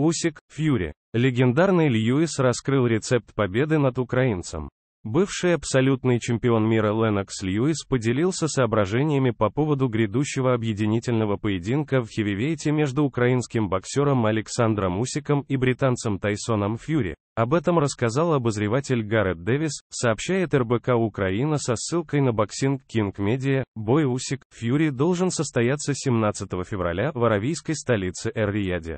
Усик, Фьюри. Легендарный Льюис раскрыл рецепт победы над украинцем. Бывший абсолютный чемпион мира Ленокс Льюис поделился соображениями по поводу грядущего объединительного поединка в хевивейте между украинским боксером Александром Усиком и британцем Тайсоном Фьюри. Об этом рассказал обозреватель Гаррет Дэвис, сообщает РБК Украина со ссылкой на боксинг King Media. Бой Усик, Фьюри должен состояться 17 февраля в аравийской столице Эр-Рияде.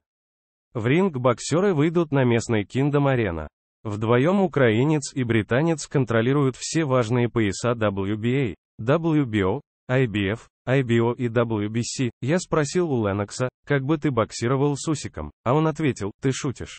В ринг боксеры выйдут на местной Kingdom Arena. Вдвоем украинец и британец контролируют все важные пояса WBA, WBO, IBF, IBO и WBC. Я спросил у Ленокса, как бы ты боксировал с Усиком, а он ответил, ты шутишь.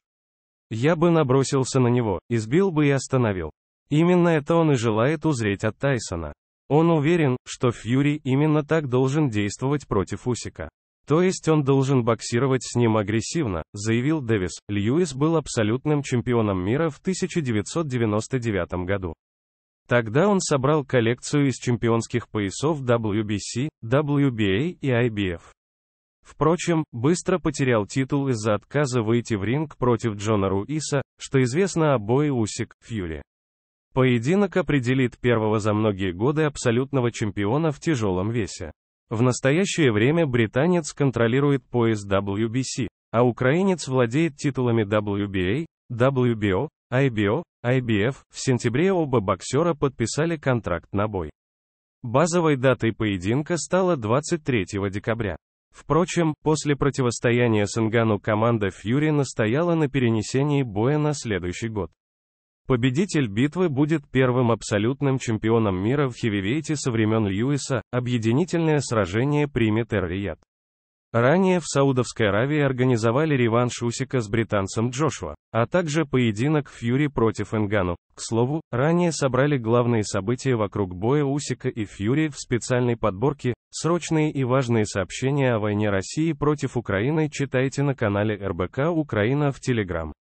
Я бы набросился на него, избил бы и остановил. Именно это он и желает узреть от Тайсона. Он уверен, что Фьюри именно так должен действовать против Усика. То есть он должен боксировать с ним агрессивно, заявил Дэвис. Льюис был абсолютным чемпионом мира в 1999 году. Тогда он собрал коллекцию из чемпионских поясов WBC, WBA и IBF. Впрочем, быстро потерял титул из-за отказа выйти в ринг против Джона Руиса, что известно обои Усик, Фьюри. Поединок определит первого за многие годы абсолютного чемпиона в тяжелом весе. В настоящее время британец контролирует пояс WBC, а украинец владеет титулами WBA, WBO, IBO, IBF. В сентябре оба боксера подписали контракт на бой. Базовой датой поединка стала 23 декабря. Впрочем, после противостояния с Ингану команда Фьюри настояла на перенесении боя на следующий год. Победитель битвы будет первым абсолютным чемпионом мира в хевивейте со времен Льюиса, объединительное сражение примет эр Ранее в Саудовской Аравии организовали реванш Усика с британцем Джошуа, а также поединок Фьюри против Энгану. К слову, ранее собрали главные события вокруг боя Усика и Фьюри в специальной подборке «Срочные и важные сообщения о войне России против Украины» читайте на канале РБК Украина в Телеграм.